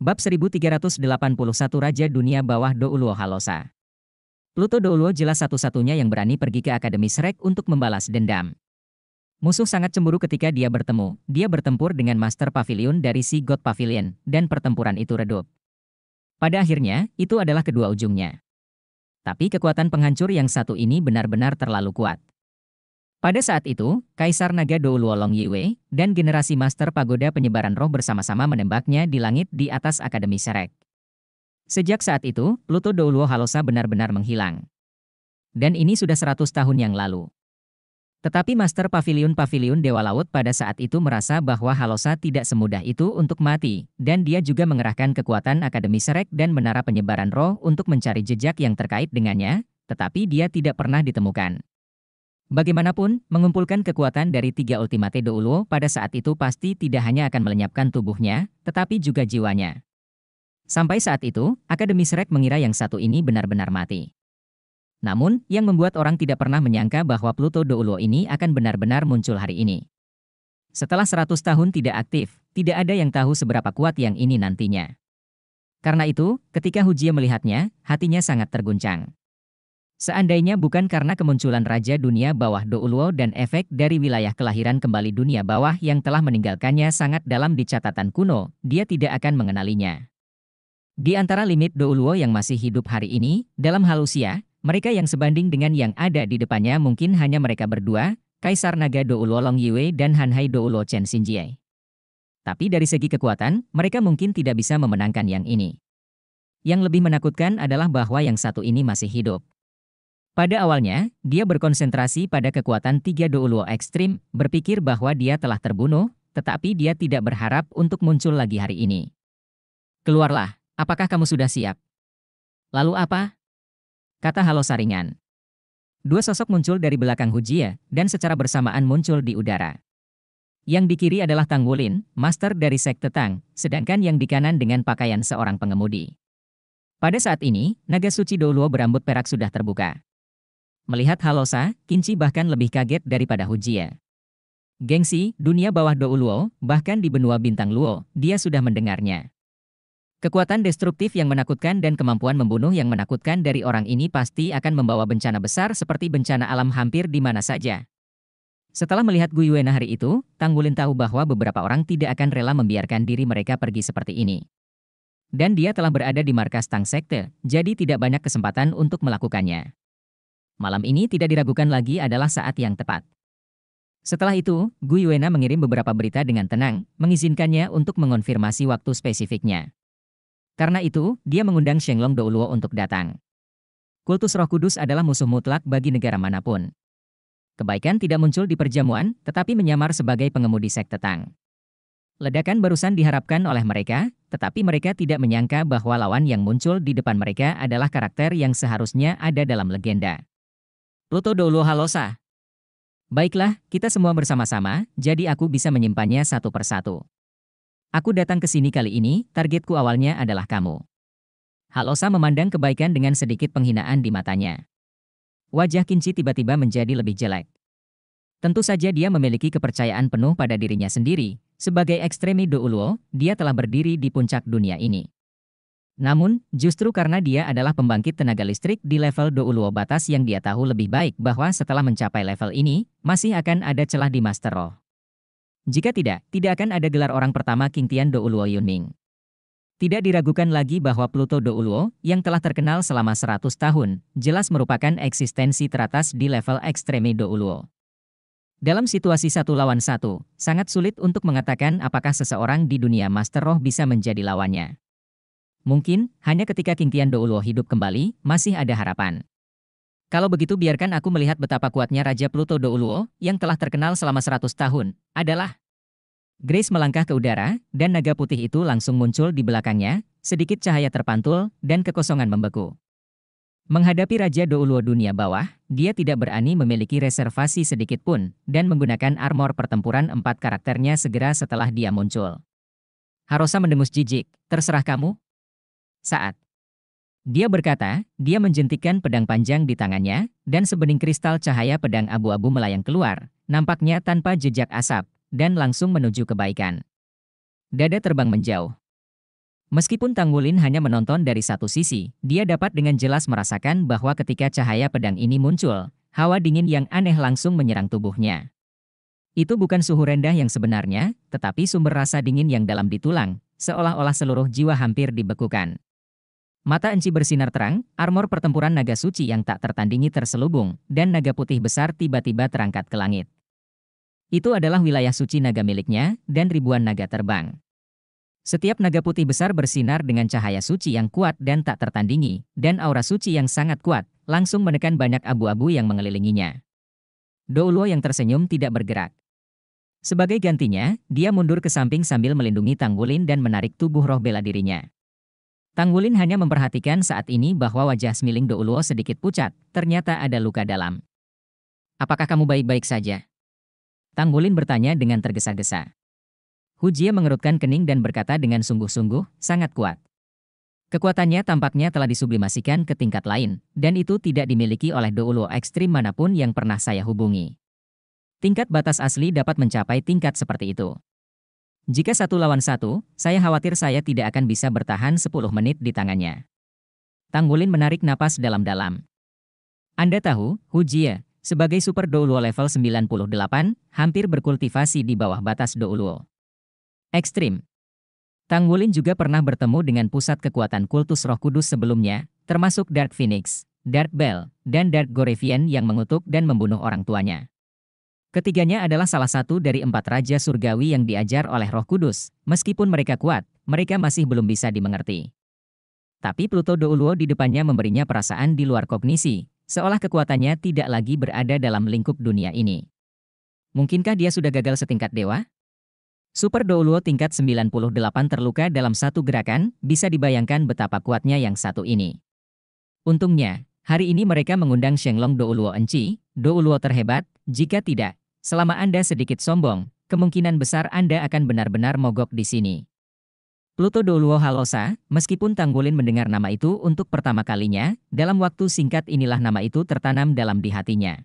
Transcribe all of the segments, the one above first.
Bab 1381 Raja Dunia Bawah Douluo Halosa. Pluto Douluo jelas satu-satunya yang berani pergi ke Akademi Shrek untuk membalas dendam. Musuh sangat cemburu ketika dia bertemu. Dia bertempur dengan Master Pavilion dari si God Pavilion, dan pertempuran itu redup. Pada akhirnya, itu adalah kedua ujungnya. Tapi kekuatan penghancur yang satu ini benar-benar terlalu kuat. Pada saat itu, Kaisar Naga Douluolong Yiwei dan generasi Master Pagoda Penyebaran Roh bersama-sama menembaknya di langit di atas Akademi Serek. Sejak saat itu, Pluto Douluo Halosa benar-benar menghilang. Dan ini sudah 100 tahun yang lalu. Tetapi Master Pavilion-Pavilion Dewa Laut pada saat itu merasa bahwa Halosa tidak semudah itu untuk mati, dan dia juga mengerahkan kekuatan Akademi Serek dan Menara Penyebaran Roh untuk mencari jejak yang terkait dengannya, tetapi dia tidak pernah ditemukan. Bagaimanapun, mengumpulkan kekuatan dari tiga ultimate Douluo pada saat itu pasti tidak hanya akan melenyapkan tubuhnya, tetapi juga jiwanya. Sampai saat itu, Akademi Srek mengira yang satu ini benar-benar mati. Namun, yang membuat orang tidak pernah menyangka bahwa Pluto Douluo ini akan benar-benar muncul hari ini. Setelah 100 tahun tidak aktif, tidak ada yang tahu seberapa kuat yang ini nantinya. Karena itu, ketika Hujia melihatnya, hatinya sangat terguncang. Seandainya bukan karena kemunculan Raja Dunia Bawah Douluo dan efek dari wilayah kelahiran kembali dunia bawah yang telah meninggalkannya sangat dalam di catatan kuno, dia tidak akan mengenalinya. Di antara limit Douluo yang masih hidup hari ini, dalam hal usia, mereka yang sebanding dengan yang ada di depannya mungkin hanya mereka berdua, Kaisar Naga Douluo Long Yiwei dan Hanhai Douluo Chen Xinjie. Tapi dari segi kekuatan, mereka mungkin tidak bisa memenangkan yang ini. Yang lebih menakutkan adalah bahwa yang satu ini masih hidup. Pada awalnya, dia berkonsentrasi pada kekuatan tiga Douluo ekstrim, berpikir bahwa dia telah terbunuh, tetapi dia tidak berharap untuk muncul lagi hari ini. Keluarlah, apakah kamu sudah siap? Lalu apa? Kata halo saringan. Dua sosok muncul dari belakang Hujia, dan secara bersamaan muncul di udara. Yang di kiri adalah Tang Wulin, master dari sekte Tang, sedangkan yang di kanan dengan pakaian seorang pengemudi. Pada saat ini, naga suci Douluo berambut perak sudah terbuka. Melihat Halosa, Kinci bahkan lebih kaget daripada Hujia. Gengsi, dunia bawah Luo, bahkan di benua bintang Luo, dia sudah mendengarnya. Kekuatan destruktif yang menakutkan dan kemampuan membunuh yang menakutkan dari orang ini pasti akan membawa bencana besar seperti bencana alam hampir di mana saja. Setelah melihat Guyuena hari itu, Tang Wulin tahu bahwa beberapa orang tidak akan rela membiarkan diri mereka pergi seperti ini. Dan dia telah berada di markas Tang Sekte, jadi tidak banyak kesempatan untuk melakukannya malam ini tidak diragukan lagi adalah saat yang tepat. Setelah itu, Gu Yuena mengirim beberapa berita dengan tenang, mengizinkannya untuk mengonfirmasi waktu spesifiknya. Karena itu, dia mengundang Shenglong Douluo untuk datang. Kultus roh kudus adalah musuh mutlak bagi negara manapun. Kebaikan tidak muncul di perjamuan, tetapi menyamar sebagai pengemudi sekte Tang. Ledakan barusan diharapkan oleh mereka, tetapi mereka tidak menyangka bahwa lawan yang muncul di depan mereka adalah karakter yang seharusnya ada dalam legenda. Loto Dolo Halosa. Baiklah, kita semua bersama-sama, jadi aku bisa menyimpannya satu persatu. Aku datang ke sini kali ini, targetku awalnya adalah kamu. Halosa memandang kebaikan dengan sedikit penghinaan di matanya. Wajah Kinci tiba-tiba menjadi lebih jelek. Tentu saja dia memiliki kepercayaan penuh pada dirinya sendiri. Sebagai ekstremi Douluo, dia telah berdiri di puncak dunia ini. Namun, justru karena dia adalah pembangkit tenaga listrik di level Douluo batas yang dia tahu lebih baik bahwa setelah mencapai level ini, masih akan ada celah di Master Roll. Jika tidak, tidak akan ada gelar orang pertama King Tian Douluo Yunming. Tidak diragukan lagi bahwa Pluto Douluo, yang telah terkenal selama 100 tahun, jelas merupakan eksistensi teratas di level ekstreme Douluo. Dalam situasi satu lawan satu, sangat sulit untuk mengatakan apakah seseorang di dunia Master Roh bisa menjadi lawannya. Mungkin, hanya ketika King Tian Douluo hidup kembali, masih ada harapan. Kalau begitu biarkan aku melihat betapa kuatnya Raja Pluto Douluo yang telah terkenal selama seratus tahun, adalah. Grace melangkah ke udara, dan naga putih itu langsung muncul di belakangnya, sedikit cahaya terpantul, dan kekosongan membeku. Menghadapi Raja Douluo dunia bawah, dia tidak berani memiliki reservasi sedikit pun, dan menggunakan armor pertempuran empat karakternya segera setelah dia muncul. Harosa mendengus jijik, terserah kamu, saat dia berkata, dia menjentikan pedang panjang di tangannya, dan sebening kristal cahaya pedang abu-abu melayang keluar, nampaknya tanpa jejak asap, dan langsung menuju kebaikan. Dada terbang menjauh. Meskipun Tang Wulin hanya menonton dari satu sisi, dia dapat dengan jelas merasakan bahwa ketika cahaya pedang ini muncul, hawa dingin yang aneh langsung menyerang tubuhnya. Itu bukan suhu rendah yang sebenarnya, tetapi sumber rasa dingin yang dalam di tulang, seolah-olah seluruh jiwa hampir dibekukan. Mata Enci bersinar terang, armor pertempuran naga suci yang tak tertandingi terselubung, dan naga putih besar tiba-tiba terangkat ke langit. Itu adalah wilayah suci naga miliknya, dan ribuan naga terbang. Setiap naga putih besar bersinar dengan cahaya suci yang kuat dan tak tertandingi, dan aura suci yang sangat kuat, langsung menekan banyak abu-abu yang mengelilinginya. Douluo yang tersenyum tidak bergerak. Sebagai gantinya, dia mundur ke samping sambil melindungi Tang Wulin dan menarik tubuh roh bela dirinya. Tang Wulin hanya memperhatikan saat ini bahwa wajah Smiling Do Douluo sedikit pucat, ternyata ada luka dalam. Apakah kamu baik-baik saja? Tang Wulin bertanya dengan tergesa-gesa. Hu Jie mengerutkan kening dan berkata dengan sungguh-sungguh, sangat kuat. Kekuatannya tampaknya telah disublimasikan ke tingkat lain, dan itu tidak dimiliki oleh Do Douluo ekstrim manapun yang pernah saya hubungi. Tingkat batas asli dapat mencapai tingkat seperti itu. Jika satu lawan satu, saya khawatir saya tidak akan bisa bertahan 10 menit di tangannya. Tang Wulin menarik napas dalam-dalam. Anda tahu, Hu Jia, sebagai super Douluo level 98, hampir berkultivasi di bawah batas Douluo. Ekstrim. Tang Wulin juga pernah bertemu dengan pusat kekuatan kultus roh kudus sebelumnya, termasuk Dark Phoenix, Dark Bell, dan Dark Gorevian yang mengutuk dan membunuh orang tuanya. Ketiganya adalah salah satu dari empat raja surgawi yang diajar oleh Roh Kudus. Meskipun mereka kuat, mereka masih belum bisa dimengerti. Tapi Pluto Douluo di depannya memberinya perasaan di luar kognisi, seolah kekuatannya tidak lagi berada dalam lingkup dunia ini. Mungkinkah dia sudah gagal setingkat dewa? Super Douluo tingkat 98 terluka dalam satu gerakan, bisa dibayangkan betapa kuatnya yang satu ini. Untungnya, hari ini mereka mengundang Shenglong Douluo Enci, Douluo terhebat, jika tidak, Selama Anda sedikit sombong, kemungkinan besar Anda akan benar-benar mogok di sini. Pluto Doluo Halosa, meskipun Tanggulin mendengar nama itu untuk pertama kalinya, dalam waktu singkat inilah nama itu tertanam dalam di hatinya.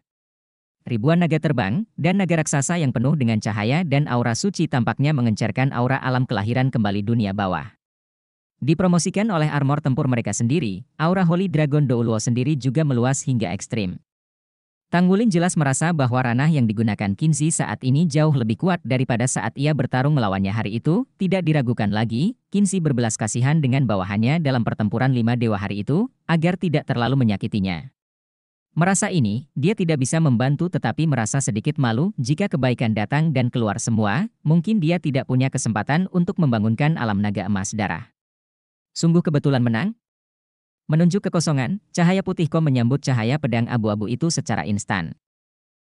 Ribuan naga terbang, dan naga raksasa yang penuh dengan cahaya dan aura suci tampaknya mengencarkan aura alam kelahiran kembali dunia bawah. Dipromosikan oleh armor tempur mereka sendiri, aura Holy Dragon Douluo sendiri juga meluas hingga ekstrim. Tang jelas merasa bahwa ranah yang digunakan Kinzi saat ini jauh lebih kuat daripada saat ia bertarung melawannya hari itu. Tidak diragukan lagi, Kinzi berbelas kasihan dengan bawahannya dalam pertempuran lima dewa hari itu, agar tidak terlalu menyakitinya. Merasa ini, dia tidak bisa membantu tetapi merasa sedikit malu jika kebaikan datang dan keluar semua, mungkin dia tidak punya kesempatan untuk membangunkan alam naga emas darah. Sungguh kebetulan menang, Menunjuk kekosongan, cahaya putih kom menyambut cahaya pedang abu-abu itu secara instan.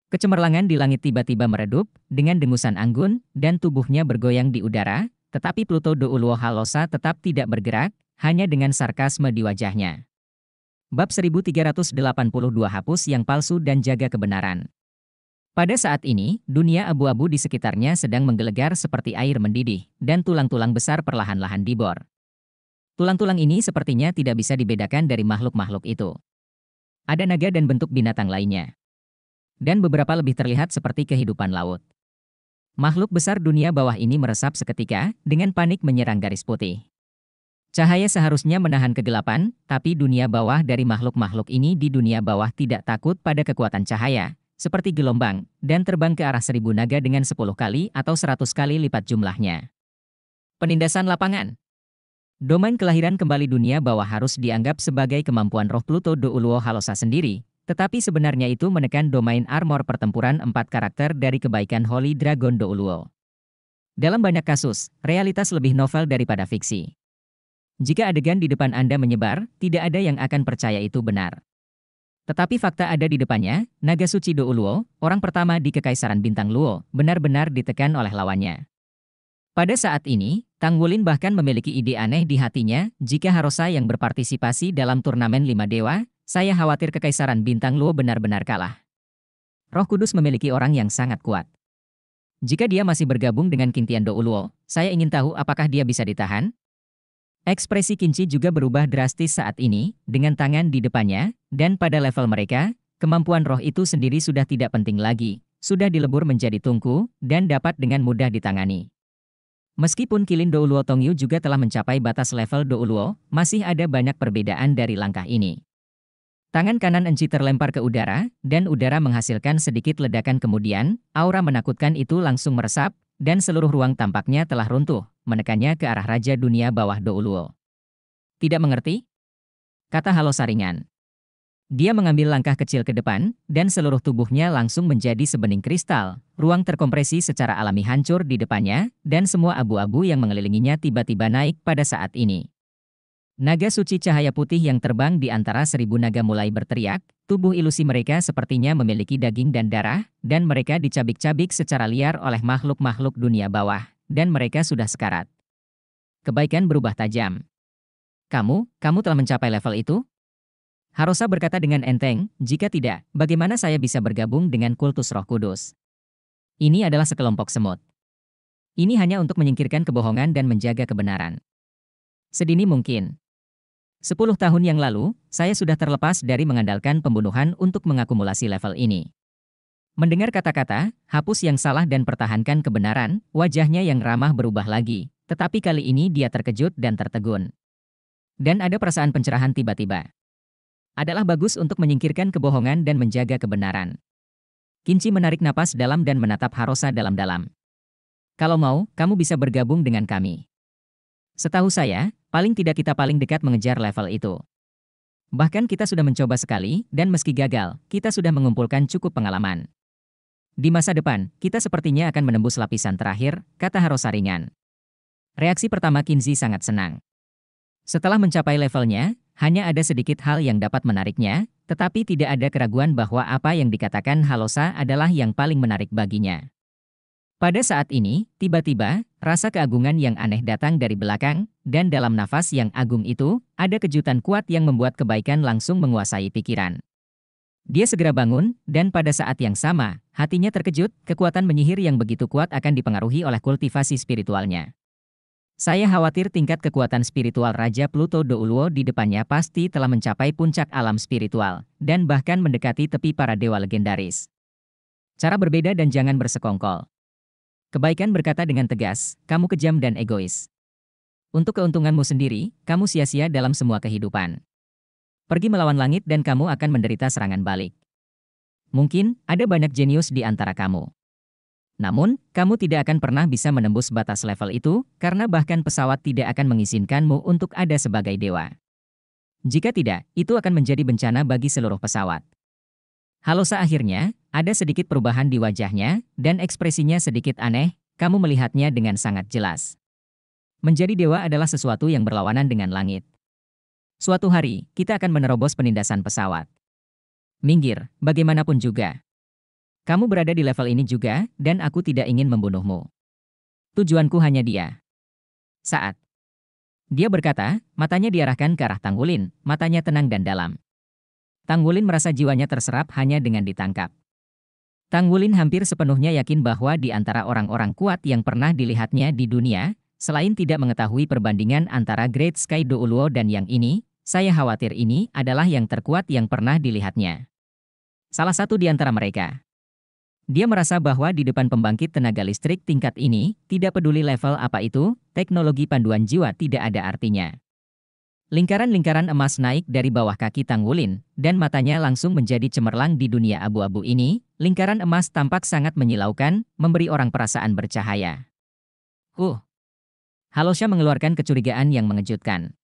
Kecemerlangan di langit tiba-tiba meredup, dengan dengusan anggun, dan tubuhnya bergoyang di udara, tetapi Pluto Douluo Halosa tetap tidak bergerak, hanya dengan sarkasme di wajahnya. Bab 1382 Hapus yang palsu dan jaga kebenaran. Pada saat ini, dunia abu-abu di sekitarnya sedang menggelegar seperti air mendidih, dan tulang-tulang besar perlahan-lahan dibor. Tulang-tulang ini sepertinya tidak bisa dibedakan dari makhluk-makhluk itu. Ada naga dan bentuk binatang lainnya. Dan beberapa lebih terlihat seperti kehidupan laut. Makhluk besar dunia bawah ini meresap seketika dengan panik menyerang garis putih. Cahaya seharusnya menahan kegelapan, tapi dunia bawah dari makhluk-makhluk ini di dunia bawah tidak takut pada kekuatan cahaya, seperti gelombang, dan terbang ke arah seribu naga dengan sepuluh kali atau seratus kali lipat jumlahnya. Penindasan lapangan Domain kelahiran kembali dunia bawah harus dianggap sebagai kemampuan roh Pluto Do Uluo Halosa sendiri, tetapi sebenarnya itu menekan domain armor pertempuran empat karakter dari kebaikan Holy Dragon Do Uluo. Dalam banyak kasus, realitas lebih novel daripada fiksi. Jika adegan di depan Anda menyebar, tidak ada yang akan percaya itu benar. Tetapi fakta ada di depannya, Naga Suci Do Uluo, orang pertama di Kekaisaran Bintang Luo, benar-benar ditekan oleh lawannya. Pada saat ini, Tang Wulin bahkan memiliki ide aneh di hatinya, jika Harosa yang berpartisipasi dalam turnamen lima dewa, saya khawatir kekaisaran bintang Luo benar-benar kalah. Roh Kudus memiliki orang yang sangat kuat. Jika dia masih bergabung dengan Kintian Do Uluo, saya ingin tahu apakah dia bisa ditahan? Ekspresi Kinci juga berubah drastis saat ini, dengan tangan di depannya, dan pada level mereka, kemampuan roh itu sendiri sudah tidak penting lagi, sudah dilebur menjadi tungku, dan dapat dengan mudah ditangani. Meskipun Kilin Douluo Tongyu juga telah mencapai batas level Douluo, masih ada banyak perbedaan dari langkah ini. Tangan kanan Enci terlempar ke udara, dan udara menghasilkan sedikit ledakan kemudian, aura menakutkan itu langsung meresap, dan seluruh ruang tampaknya telah runtuh, menekannya ke arah Raja Dunia Bawah Douluo. Tidak mengerti? Kata Halo Saringan. Dia mengambil langkah kecil ke depan, dan seluruh tubuhnya langsung menjadi sebening kristal, ruang terkompresi secara alami hancur di depannya, dan semua abu-abu yang mengelilinginya tiba-tiba naik pada saat ini. Naga suci cahaya putih yang terbang di antara seribu naga mulai berteriak, tubuh ilusi mereka sepertinya memiliki daging dan darah, dan mereka dicabik-cabik secara liar oleh makhluk-makhluk dunia bawah, dan mereka sudah sekarat. Kebaikan berubah tajam. Kamu, kamu telah mencapai level itu? Harosa berkata dengan enteng, jika tidak, bagaimana saya bisa bergabung dengan kultus roh kudus? Ini adalah sekelompok semut. Ini hanya untuk menyingkirkan kebohongan dan menjaga kebenaran. Sedini mungkin. Sepuluh tahun yang lalu, saya sudah terlepas dari mengandalkan pembunuhan untuk mengakumulasi level ini. Mendengar kata-kata, hapus yang salah dan pertahankan kebenaran, wajahnya yang ramah berubah lagi. Tetapi kali ini dia terkejut dan tertegun. Dan ada perasaan pencerahan tiba-tiba. Adalah bagus untuk menyingkirkan kebohongan dan menjaga kebenaran. Kinci menarik napas dalam dan menatap Harosa dalam-dalam. Kalau mau, kamu bisa bergabung dengan kami. Setahu saya, paling tidak kita paling dekat mengejar level itu. Bahkan kita sudah mencoba sekali, dan meski gagal, kita sudah mengumpulkan cukup pengalaman. Di masa depan, kita sepertinya akan menembus lapisan terakhir, kata Harosa ringan. Reaksi pertama Kinzi sangat senang. Setelah mencapai levelnya, hanya ada sedikit hal yang dapat menariknya, tetapi tidak ada keraguan bahwa apa yang dikatakan Halosa adalah yang paling menarik baginya. Pada saat ini, tiba-tiba, rasa keagungan yang aneh datang dari belakang, dan dalam nafas yang agung itu, ada kejutan kuat yang membuat kebaikan langsung menguasai pikiran. Dia segera bangun, dan pada saat yang sama, hatinya terkejut, kekuatan menyihir yang begitu kuat akan dipengaruhi oleh kultivasi spiritualnya. Saya khawatir tingkat kekuatan spiritual Raja Pluto Douluo di depannya pasti telah mencapai puncak alam spiritual, dan bahkan mendekati tepi para dewa legendaris. Cara berbeda dan jangan bersekongkol. Kebaikan berkata dengan tegas, kamu kejam dan egois. Untuk keuntunganmu sendiri, kamu sia-sia dalam semua kehidupan. Pergi melawan langit dan kamu akan menderita serangan balik. Mungkin, ada banyak jenius di antara kamu. Namun, kamu tidak akan pernah bisa menembus batas level itu, karena bahkan pesawat tidak akan mengizinkanmu untuk ada sebagai dewa. Jika tidak, itu akan menjadi bencana bagi seluruh pesawat. Halosa akhirnya, ada sedikit perubahan di wajahnya, dan ekspresinya sedikit aneh, kamu melihatnya dengan sangat jelas. Menjadi dewa adalah sesuatu yang berlawanan dengan langit. Suatu hari, kita akan menerobos penindasan pesawat. Minggir, bagaimanapun juga. Kamu berada di level ini juga, dan aku tidak ingin membunuhmu. Tujuanku hanya dia. Saat. Dia berkata, matanya diarahkan ke arah Tang Wulin, matanya tenang dan dalam. Tang Wulin merasa jiwanya terserap hanya dengan ditangkap. Tang Wulin hampir sepenuhnya yakin bahwa di antara orang-orang kuat yang pernah dilihatnya di dunia, selain tidak mengetahui perbandingan antara Great Sky Douluo dan yang ini, saya khawatir ini adalah yang terkuat yang pernah dilihatnya. Salah satu di antara mereka. Dia merasa bahwa di depan pembangkit tenaga listrik tingkat ini, tidak peduli level apa itu, teknologi panduan jiwa tidak ada artinya. Lingkaran-lingkaran emas naik dari bawah kaki Tang Wulin, dan matanya langsung menjadi cemerlang di dunia abu-abu ini, lingkaran emas tampak sangat menyilaukan, memberi orang perasaan bercahaya. Huh! Halosha mengeluarkan kecurigaan yang mengejutkan.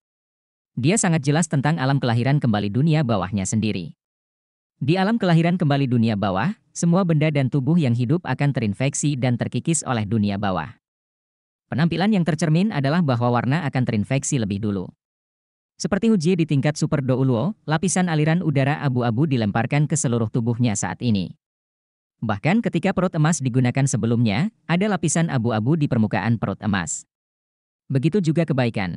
Dia sangat jelas tentang alam kelahiran kembali dunia bawahnya sendiri. Di alam kelahiran kembali dunia bawah, semua benda dan tubuh yang hidup akan terinfeksi dan terkikis oleh dunia bawah. Penampilan yang tercermin adalah bahwa warna akan terinfeksi lebih dulu. Seperti uji di tingkat super douluo, lapisan aliran udara abu-abu dilemparkan ke seluruh tubuhnya saat ini. Bahkan ketika perut emas digunakan sebelumnya, ada lapisan abu-abu di permukaan perut emas. Begitu juga kebaikan.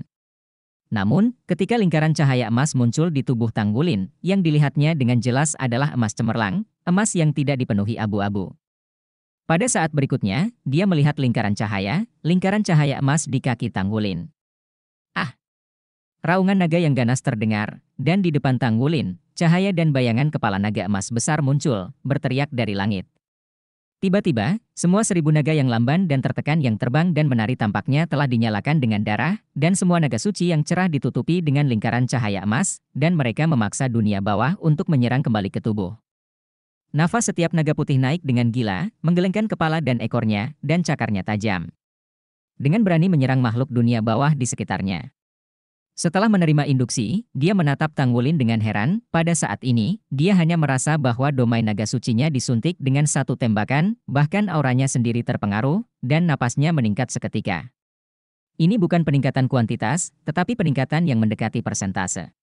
Namun, ketika lingkaran cahaya emas muncul di tubuh Tanggulin, yang dilihatnya dengan jelas adalah emas cemerlang, emas yang tidak dipenuhi abu-abu. Pada saat berikutnya, dia melihat lingkaran cahaya, lingkaran cahaya emas di kaki Tanggulin. Ah! Raungan naga yang ganas terdengar, dan di depan Tanggulin, cahaya dan bayangan kepala naga emas besar muncul, berteriak dari langit. Tiba-tiba, semua seribu naga yang lamban dan tertekan yang terbang dan menari tampaknya telah dinyalakan dengan darah, dan semua naga suci yang cerah ditutupi dengan lingkaran cahaya emas, dan mereka memaksa dunia bawah untuk menyerang kembali ke tubuh. Nafas setiap naga putih naik dengan gila, menggelengkan kepala dan ekornya, dan cakarnya tajam. Dengan berani menyerang makhluk dunia bawah di sekitarnya. Setelah menerima induksi, dia menatap Tang Wulin dengan heran. Pada saat ini, dia hanya merasa bahwa domain naga sucinya disuntik dengan satu tembakan, bahkan auranya sendiri terpengaruh, dan napasnya meningkat seketika. Ini bukan peningkatan kuantitas, tetapi peningkatan yang mendekati persentase.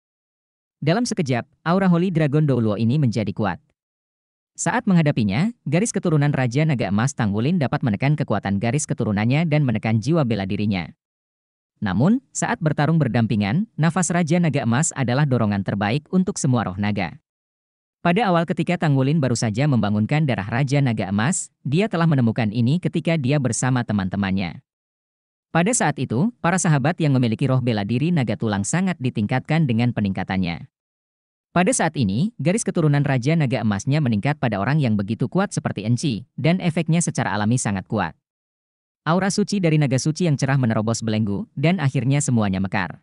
Dalam sekejap, aura Holy Dragon Douluo ini menjadi kuat. Saat menghadapinya, garis keturunan Raja Naga Emas Tang Wulin dapat menekan kekuatan garis keturunannya dan menekan jiwa bela dirinya. Namun, saat bertarung berdampingan, nafas Raja Naga Emas adalah dorongan terbaik untuk semua roh naga. Pada awal ketika Tangwulin baru saja membangunkan darah Raja Naga Emas, dia telah menemukan ini ketika dia bersama teman-temannya. Pada saat itu, para sahabat yang memiliki roh bela diri naga tulang sangat ditingkatkan dengan peningkatannya. Pada saat ini, garis keturunan Raja Naga Emasnya meningkat pada orang yang begitu kuat seperti Enci, dan efeknya secara alami sangat kuat. Aura suci dari naga suci yang cerah menerobos belenggu, dan akhirnya semuanya mekar.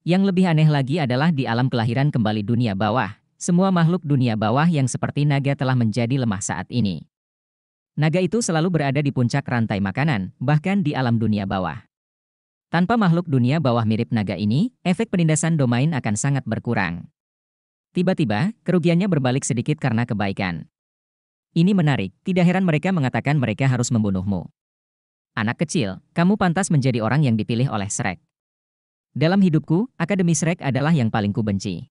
Yang lebih aneh lagi adalah di alam kelahiran kembali dunia bawah, semua makhluk dunia bawah yang seperti naga telah menjadi lemah saat ini. Naga itu selalu berada di puncak rantai makanan, bahkan di alam dunia bawah. Tanpa makhluk dunia bawah mirip naga ini, efek penindasan domain akan sangat berkurang. Tiba-tiba, kerugiannya berbalik sedikit karena kebaikan. Ini menarik, tidak heran mereka mengatakan mereka harus membunuhmu. Anak kecil, kamu pantas menjadi orang yang dipilih oleh Shrek. Dalam hidupku, Akademi Shrek adalah yang paling kubenci.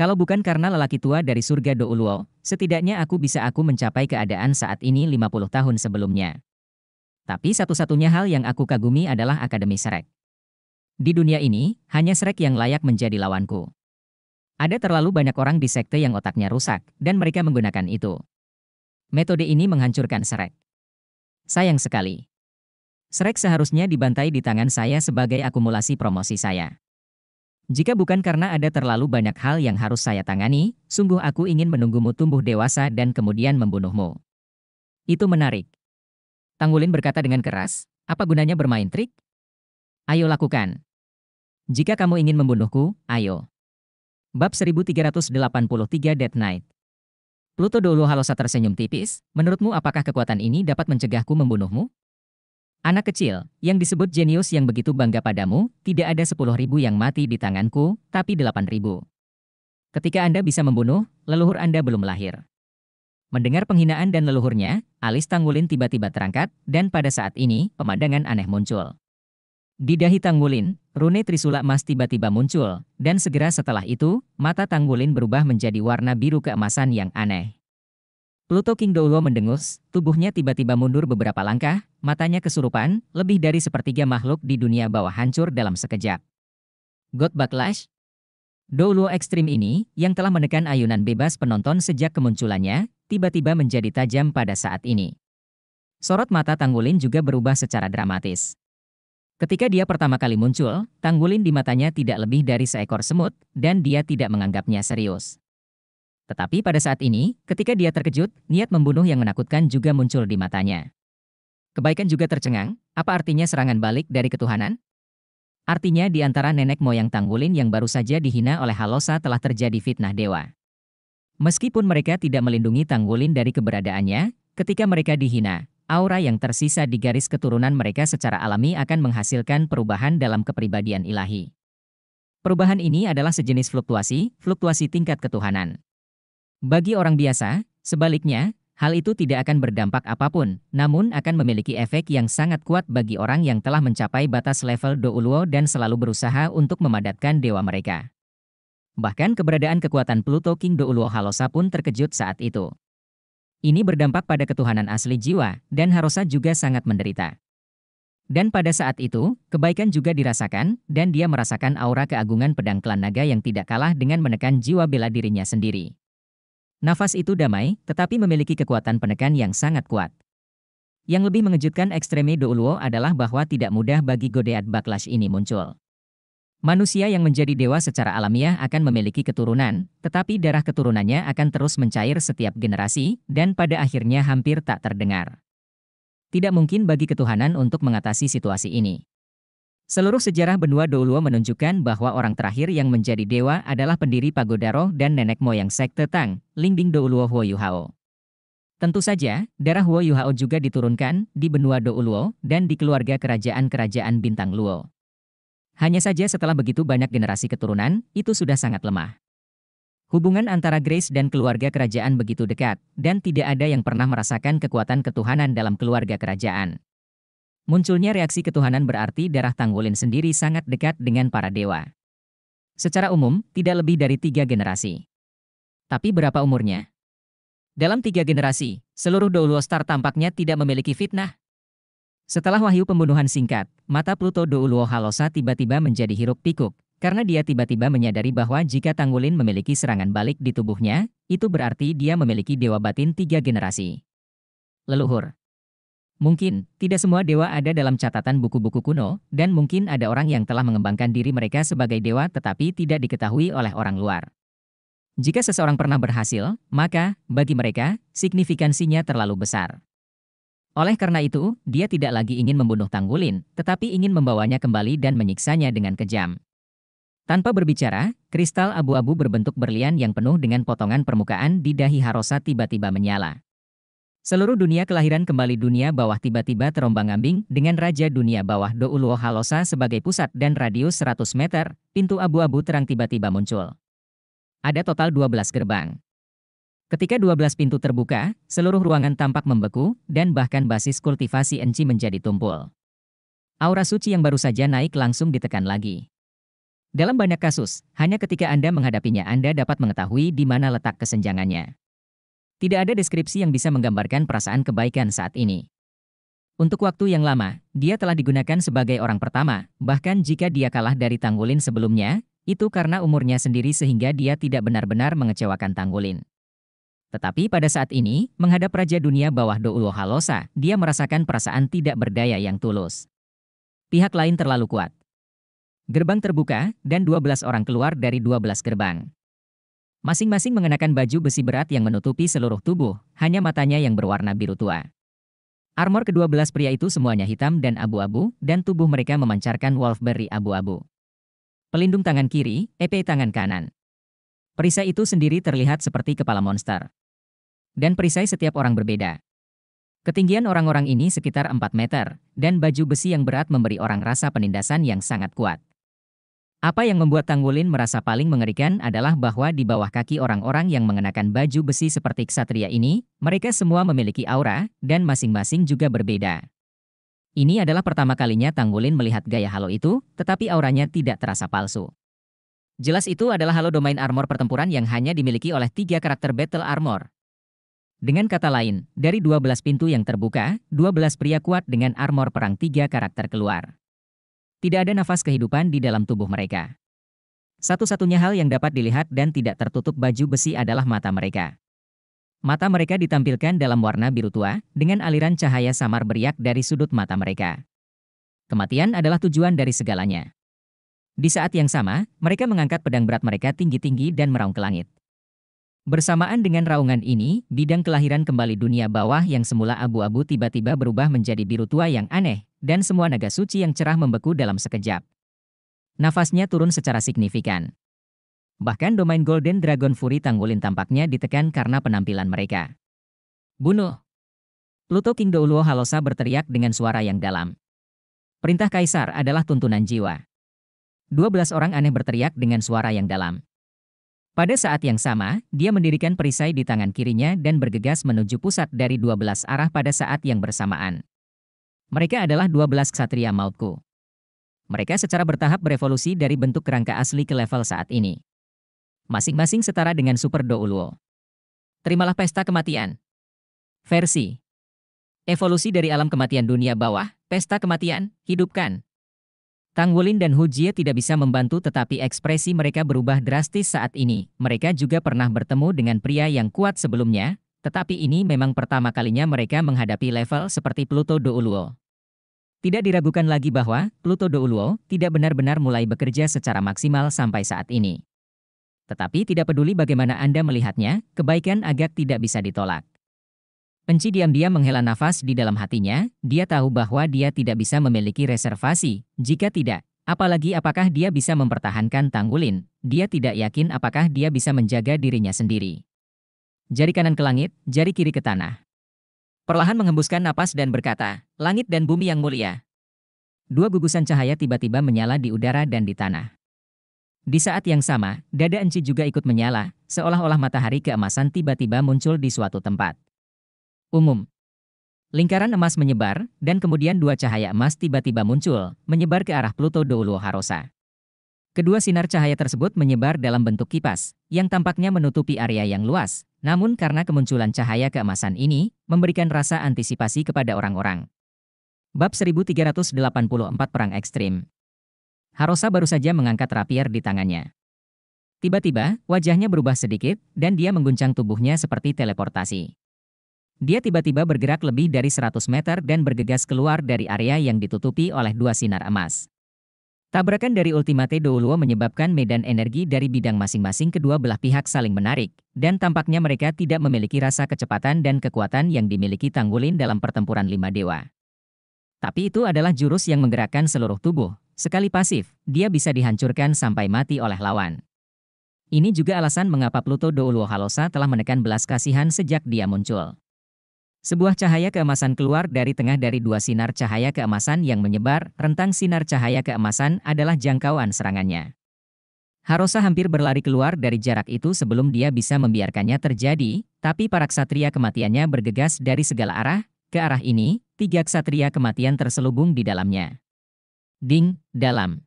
Kalau bukan karena lelaki tua dari surga Douluo, setidaknya aku bisa aku mencapai keadaan saat ini 50 tahun sebelumnya. Tapi satu-satunya hal yang aku kagumi adalah Akademi Shrek. Di dunia ini, hanya Shrek yang layak menjadi lawanku. Ada terlalu banyak orang di sekte yang otaknya rusak, dan mereka menggunakan itu. Metode ini menghancurkan Shrek. Sayang sekali. Shrek seharusnya dibantai di tangan saya sebagai akumulasi promosi saya. Jika bukan karena ada terlalu banyak hal yang harus saya tangani, sungguh aku ingin menunggumu tumbuh dewasa dan kemudian membunuhmu. Itu menarik. Tanggulin berkata dengan keras, apa gunanya bermain trik? Ayo lakukan. Jika kamu ingin membunuhku, ayo. Bab 1383 Dead Knight Pluto dulu Halosa tersenyum tipis, menurutmu apakah kekuatan ini dapat mencegahku membunuhmu? Anak kecil, yang disebut jenius yang begitu bangga padamu, tidak ada sepuluh ribu yang mati di tanganku, tapi delapan ribu. Ketika Anda bisa membunuh, leluhur Anda belum lahir. Mendengar penghinaan dan leluhurnya, alis Tangwulin tiba-tiba terangkat, dan pada saat ini, pemandangan aneh muncul. Di dahi Tangwulin, rune Trisula emas tiba-tiba muncul, dan segera setelah itu, mata Tangwulin berubah menjadi warna biru keemasan yang aneh. Pluto King Doulo mendengus, tubuhnya tiba-tiba mundur beberapa langkah, matanya kesurupan, lebih dari sepertiga makhluk di dunia bawah hancur dalam sekejap. God Backlash Dolo ekstrim ini, yang telah menekan ayunan bebas penonton sejak kemunculannya, tiba-tiba menjadi tajam pada saat ini. Sorot mata Tanggulin juga berubah secara dramatis. Ketika dia pertama kali muncul, Tanggulin di matanya tidak lebih dari seekor semut, dan dia tidak menganggapnya serius. Tetapi pada saat ini, ketika dia terkejut, niat membunuh yang menakutkan juga muncul di matanya. Kebaikan juga tercengang, apa artinya serangan balik dari ketuhanan? Artinya di antara nenek moyang Tanggulin yang baru saja dihina oleh Halosa telah terjadi fitnah dewa. Meskipun mereka tidak melindungi Tanggulin dari keberadaannya, ketika mereka dihina, aura yang tersisa di garis keturunan mereka secara alami akan menghasilkan perubahan dalam kepribadian ilahi. Perubahan ini adalah sejenis fluktuasi, fluktuasi tingkat ketuhanan. Bagi orang biasa, sebaliknya, hal itu tidak akan berdampak apapun, namun akan memiliki efek yang sangat kuat bagi orang yang telah mencapai batas level Douluo dan selalu berusaha untuk memadatkan dewa mereka. Bahkan keberadaan kekuatan Pluto King Douluo Halosa pun terkejut saat itu. Ini berdampak pada ketuhanan asli jiwa, dan Harosa juga sangat menderita. Dan pada saat itu, kebaikan juga dirasakan, dan dia merasakan aura keagungan pedang klan naga yang tidak kalah dengan menekan jiwa bela dirinya sendiri. Nafas itu damai, tetapi memiliki kekuatan penekan yang sangat kuat. Yang lebih mengejutkan ekstreme Douluo adalah bahwa tidak mudah bagi Godeat Baklash ini muncul. Manusia yang menjadi dewa secara alamiah akan memiliki keturunan, tetapi darah keturunannya akan terus mencair setiap generasi, dan pada akhirnya hampir tak terdengar. Tidak mungkin bagi ketuhanan untuk mengatasi situasi ini. Seluruh sejarah benua Douluo menunjukkan bahwa orang terakhir yang menjadi dewa adalah pendiri Pagoda Roh dan nenek moyang sekte Tang, Lingding Douluo Huoyuhao. Tentu saja, darah Huoyuhao juga diturunkan di benua Douluo dan di keluarga kerajaan-kerajaan Bintang Luo. Hanya saja setelah begitu banyak generasi keturunan, itu sudah sangat lemah. Hubungan antara Grace dan keluarga kerajaan begitu dekat, dan tidak ada yang pernah merasakan kekuatan ketuhanan dalam keluarga kerajaan. Munculnya reaksi ketuhanan berarti darah Tangulin sendiri sangat dekat dengan para dewa. Secara umum, tidak lebih dari tiga generasi. Tapi berapa umurnya? Dalam tiga generasi, seluruh Douluostar tampaknya tidak memiliki fitnah. Setelah wahyu pembunuhan singkat, mata Pluto Douluo Halosa tiba-tiba menjadi hiruk pikuk, karena dia tiba-tiba menyadari bahwa jika Tangulin memiliki serangan balik di tubuhnya, itu berarti dia memiliki dewa batin tiga generasi. Leluhur Mungkin, tidak semua dewa ada dalam catatan buku-buku kuno, dan mungkin ada orang yang telah mengembangkan diri mereka sebagai dewa tetapi tidak diketahui oleh orang luar. Jika seseorang pernah berhasil, maka, bagi mereka, signifikansinya terlalu besar. Oleh karena itu, dia tidak lagi ingin membunuh Tanggulin, tetapi ingin membawanya kembali dan menyiksanya dengan kejam. Tanpa berbicara, kristal abu-abu berbentuk berlian yang penuh dengan potongan permukaan di dahi Harosa tiba-tiba menyala. Seluruh dunia kelahiran kembali dunia bawah tiba-tiba terombang-ambing dengan Raja Dunia Bawah Douluo Halosa sebagai pusat dan radius 100 meter, pintu abu-abu terang tiba-tiba muncul. Ada total 12 gerbang. Ketika 12 pintu terbuka, seluruh ruangan tampak membeku, dan bahkan basis kultivasi enci menjadi tumpul. Aura suci yang baru saja naik langsung ditekan lagi. Dalam banyak kasus, hanya ketika Anda menghadapinya Anda dapat mengetahui di mana letak kesenjangannya. Tidak ada deskripsi yang bisa menggambarkan perasaan kebaikan saat ini. Untuk waktu yang lama, dia telah digunakan sebagai orang pertama, bahkan jika dia kalah dari Tanggulin sebelumnya, itu karena umurnya sendiri sehingga dia tidak benar-benar mengecewakan Tanggulin. Tetapi pada saat ini, menghadap Raja Dunia bawah Doulo Halosa, dia merasakan perasaan tidak berdaya yang tulus. Pihak lain terlalu kuat. Gerbang terbuka, dan 12 orang keluar dari 12 gerbang. Masing-masing mengenakan baju besi berat yang menutupi seluruh tubuh, hanya matanya yang berwarna biru tua. Armor kedua belas pria itu semuanya hitam dan abu-abu, dan tubuh mereka memancarkan wolfberry abu-abu. Pelindung tangan kiri, EP tangan kanan. Perisai itu sendiri terlihat seperti kepala monster. Dan perisai setiap orang berbeda. Ketinggian orang-orang ini sekitar 4 meter, dan baju besi yang berat memberi orang rasa penindasan yang sangat kuat. Apa yang membuat Tanggulin merasa paling mengerikan adalah bahwa di bawah kaki orang-orang yang mengenakan baju besi seperti ksatria ini, mereka semua memiliki aura, dan masing-masing juga berbeda. Ini adalah pertama kalinya Tanggulin melihat gaya halo itu, tetapi auranya tidak terasa palsu. Jelas itu adalah halo domain armor pertempuran yang hanya dimiliki oleh tiga karakter battle armor. Dengan kata lain, dari 12 pintu yang terbuka, 12 pria kuat dengan armor perang tiga karakter keluar. Tidak ada nafas kehidupan di dalam tubuh mereka. Satu-satunya hal yang dapat dilihat dan tidak tertutup baju besi adalah mata mereka. Mata mereka ditampilkan dalam warna biru tua, dengan aliran cahaya samar beriak dari sudut mata mereka. Kematian adalah tujuan dari segalanya. Di saat yang sama, mereka mengangkat pedang berat mereka tinggi-tinggi dan meraung ke langit. Bersamaan dengan raungan ini, bidang kelahiran kembali dunia bawah yang semula abu-abu tiba-tiba berubah menjadi biru tua yang aneh, dan semua naga suci yang cerah membeku dalam sekejap. Nafasnya turun secara signifikan. Bahkan domain Golden Dragon Fury Tanggulin tampaknya ditekan karena penampilan mereka. Bunuh! Pluto King Douluo Halosa berteriak dengan suara yang dalam. Perintah Kaisar adalah tuntunan jiwa. 12 orang aneh berteriak dengan suara yang dalam. Pada saat yang sama, dia mendirikan perisai di tangan kirinya dan bergegas menuju pusat dari 12 arah pada saat yang bersamaan. Mereka adalah 12 ksatria mautku. Mereka secara bertahap berevolusi dari bentuk kerangka asli ke level saat ini. Masing-masing setara dengan Super Do Douluo. Terimalah pesta kematian. Versi. Evolusi dari alam kematian dunia bawah, pesta kematian, hidupkan. Tang Wulin dan Hu Jie tidak bisa membantu tetapi ekspresi mereka berubah drastis saat ini. Mereka juga pernah bertemu dengan pria yang kuat sebelumnya, tetapi ini memang pertama kalinya mereka menghadapi level seperti Pluto Douluo. Tidak diragukan lagi bahwa Pluto Douluo tidak benar-benar mulai bekerja secara maksimal sampai saat ini. Tetapi tidak peduli bagaimana Anda melihatnya, kebaikan agak tidak bisa ditolak. Penci diam-diam menghela nafas di dalam hatinya, dia tahu bahwa dia tidak bisa memiliki reservasi, jika tidak. Apalagi apakah dia bisa mempertahankan Tanggulin, dia tidak yakin apakah dia bisa menjaga dirinya sendiri. Jari kanan ke langit, jari kiri ke tanah. Perlahan menghembuskan napas dan berkata, langit dan bumi yang mulia. Dua gugusan cahaya tiba-tiba menyala di udara dan di tanah. Di saat yang sama, dada Enci juga ikut menyala, seolah-olah matahari keemasan tiba-tiba muncul di suatu tempat umum. Lingkaran emas menyebar, dan kemudian dua cahaya emas tiba-tiba muncul, menyebar ke arah Pluto Doulo Harosa. Kedua sinar cahaya tersebut menyebar dalam bentuk kipas, yang tampaknya menutupi area yang luas, namun karena kemunculan cahaya keemasan ini, memberikan rasa antisipasi kepada orang-orang. Bab 1384 Perang Ekstrim Harosa baru saja mengangkat rapier di tangannya. Tiba-tiba, wajahnya berubah sedikit, dan dia mengguncang tubuhnya seperti teleportasi. Dia tiba-tiba bergerak lebih dari 100 meter dan bergegas keluar dari area yang ditutupi oleh dua sinar emas. Tabrakan dari Ultimate Douluo menyebabkan medan energi dari bidang masing-masing kedua belah pihak saling menarik, dan tampaknya mereka tidak memiliki rasa kecepatan dan kekuatan yang dimiliki Tanggulin dalam pertempuran lima dewa. Tapi itu adalah jurus yang menggerakkan seluruh tubuh. Sekali pasif, dia bisa dihancurkan sampai mati oleh lawan. Ini juga alasan mengapa Pluto Douluo Halosa telah menekan belas kasihan sejak dia muncul. Sebuah cahaya keemasan keluar dari tengah dari dua sinar cahaya keemasan yang menyebar, rentang sinar cahaya keemasan adalah jangkauan serangannya. Harosa hampir berlari keluar dari jarak itu sebelum dia bisa membiarkannya terjadi, tapi para ksatria kematiannya bergegas dari segala arah, ke arah ini, tiga ksatria kematian terselubung di dalamnya. Ding, dalam.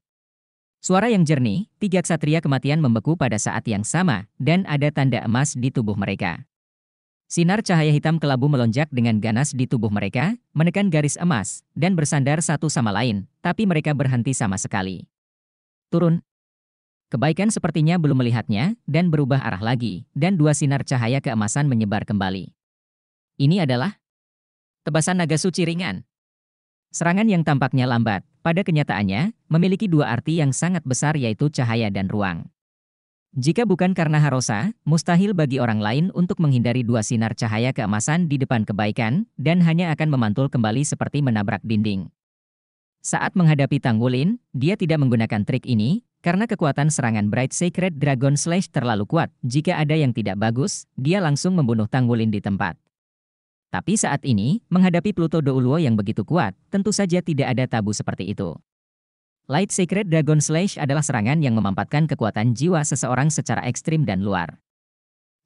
Suara yang jernih, tiga ksatria kematian membeku pada saat yang sama, dan ada tanda emas di tubuh mereka. Sinar cahaya hitam kelabu melonjak dengan ganas di tubuh mereka, menekan garis emas, dan bersandar satu sama lain, tapi mereka berhenti sama sekali. Turun. Kebaikan sepertinya belum melihatnya, dan berubah arah lagi, dan dua sinar cahaya keemasan menyebar kembali. Ini adalah tebasan naga suci ringan. Serangan yang tampaknya lambat, pada kenyataannya, memiliki dua arti yang sangat besar yaitu cahaya dan ruang. Jika bukan karena harosa, mustahil bagi orang lain untuk menghindari dua sinar cahaya keemasan di depan kebaikan, dan hanya akan memantul kembali seperti menabrak dinding. Saat menghadapi Tanggulin, dia tidak menggunakan trik ini, karena kekuatan serangan Bright Sacred Dragon Slash terlalu kuat, jika ada yang tidak bagus, dia langsung membunuh Tanggulin di tempat. Tapi saat ini, menghadapi Pluto Douluo yang begitu kuat, tentu saja tidak ada tabu seperti itu. Light Secret Dragon Slash adalah serangan yang memampatkan kekuatan jiwa seseorang secara ekstrim dan luar.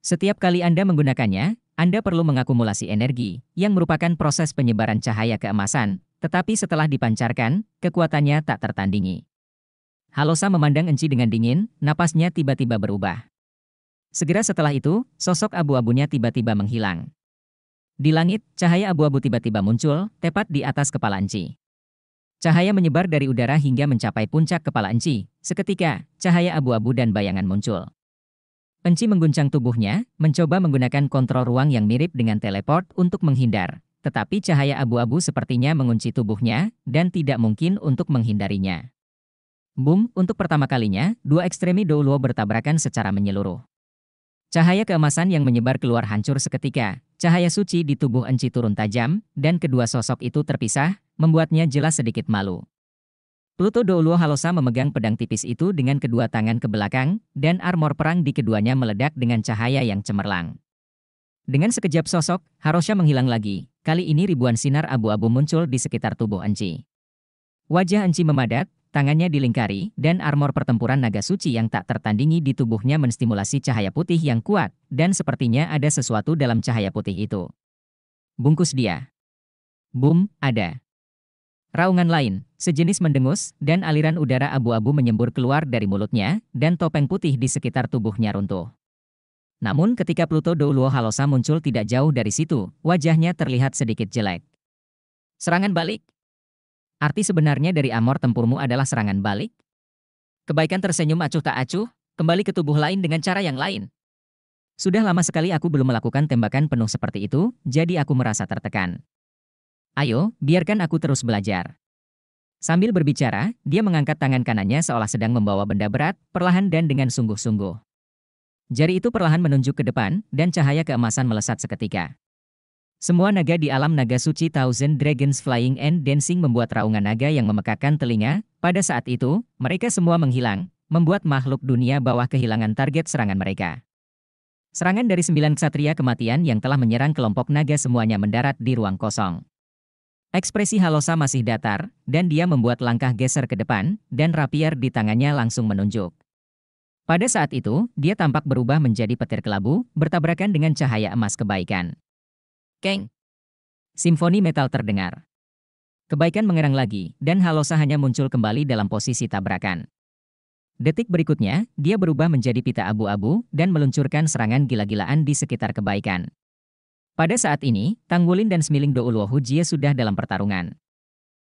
Setiap kali Anda menggunakannya, Anda perlu mengakumulasi energi, yang merupakan proses penyebaran cahaya keemasan, tetapi setelah dipancarkan, kekuatannya tak tertandingi. Halosa memandang Enci dengan dingin, napasnya tiba-tiba berubah. Segera setelah itu, sosok abu-abunya tiba-tiba menghilang. Di langit, cahaya abu-abu tiba-tiba muncul, tepat di atas kepala Enci. Cahaya menyebar dari udara hingga mencapai puncak kepala Enci. Seketika, cahaya abu-abu dan bayangan muncul. Enci mengguncang tubuhnya, mencoba menggunakan kontrol ruang yang mirip dengan teleport untuk menghindar. Tetapi cahaya abu-abu sepertinya mengunci tubuhnya, dan tidak mungkin untuk menghindarinya. Boom, untuk pertama kalinya, dua ekstremi Douluo bertabrakan secara menyeluruh. Cahaya keemasan yang menyebar keluar hancur seketika. Cahaya suci di tubuh Enci turun tajam, dan kedua sosok itu terpisah, membuatnya jelas sedikit malu. Pluto Douluo Halosa memegang pedang tipis itu dengan kedua tangan ke belakang, dan armor perang di keduanya meledak dengan cahaya yang cemerlang. Dengan sekejap sosok, Harosha menghilang lagi. Kali ini ribuan sinar abu-abu muncul di sekitar tubuh Anci. Wajah Anci memadat, tangannya dilingkari, dan armor pertempuran naga suci yang tak tertandingi di tubuhnya menstimulasi cahaya putih yang kuat, dan sepertinya ada sesuatu dalam cahaya putih itu. Bungkus dia. Boom, ada. Raungan lain, sejenis mendengus, dan aliran udara abu-abu menyembur keluar dari mulutnya, dan topeng putih di sekitar tubuhnya runtuh. Namun ketika Pluto Douluo Halosa muncul tidak jauh dari situ, wajahnya terlihat sedikit jelek. Serangan balik? Arti sebenarnya dari amor tempurmu adalah serangan balik? Kebaikan tersenyum acuh tak acuh, kembali ke tubuh lain dengan cara yang lain. Sudah lama sekali aku belum melakukan tembakan penuh seperti itu, jadi aku merasa tertekan. Ayo, biarkan aku terus belajar. Sambil berbicara, dia mengangkat tangan kanannya seolah sedang membawa benda berat, perlahan dan dengan sungguh-sungguh. Jari itu perlahan menunjuk ke depan, dan cahaya keemasan melesat seketika. Semua naga di alam naga suci Thousand Dragons Flying and Dancing membuat raungan naga yang memekakan telinga. Pada saat itu, mereka semua menghilang, membuat makhluk dunia bawah kehilangan target serangan mereka. Serangan dari sembilan ksatria kematian yang telah menyerang kelompok naga semuanya mendarat di ruang kosong. Ekspresi Halosa masih datar, dan dia membuat langkah geser ke depan, dan rapier di tangannya langsung menunjuk. Pada saat itu, dia tampak berubah menjadi petir kelabu, bertabrakan dengan cahaya emas kebaikan. Keng! Simfoni metal terdengar. Kebaikan mengerang lagi, dan Halosa hanya muncul kembali dalam posisi tabrakan. Detik berikutnya, dia berubah menjadi pita abu-abu dan meluncurkan serangan gila-gilaan di sekitar kebaikan. Pada saat ini, Tanggulin dan Smiling Jie sudah dalam pertarungan.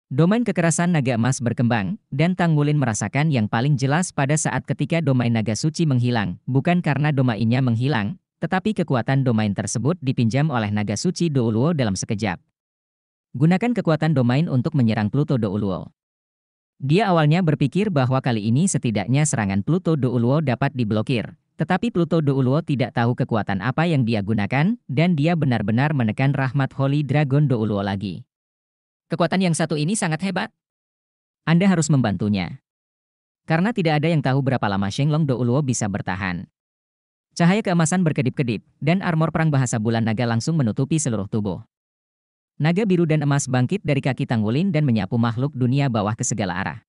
Domain kekerasan naga emas berkembang, dan Tanggulin merasakan yang paling jelas pada saat ketika domain naga suci menghilang, bukan karena domainnya menghilang, tetapi kekuatan domain tersebut dipinjam oleh naga suci Douluo dalam sekejap. Gunakan kekuatan domain untuk menyerang Pluto Douluo. Dia awalnya berpikir bahwa kali ini setidaknya serangan Pluto Douluo dapat diblokir, tetapi Pluto Douluo tidak tahu kekuatan apa yang dia gunakan, dan dia benar-benar menekan rahmat Holy Dragon Douluo lagi. Kekuatan yang satu ini sangat hebat. Anda harus membantunya. Karena tidak ada yang tahu berapa lama Shenglong Douluo bisa bertahan. Cahaya keemasan berkedip-kedip, dan armor perang bahasa bulan naga langsung menutupi seluruh tubuh. Naga biru dan emas bangkit dari kaki Tangulin dan menyapu makhluk dunia bawah ke segala arah.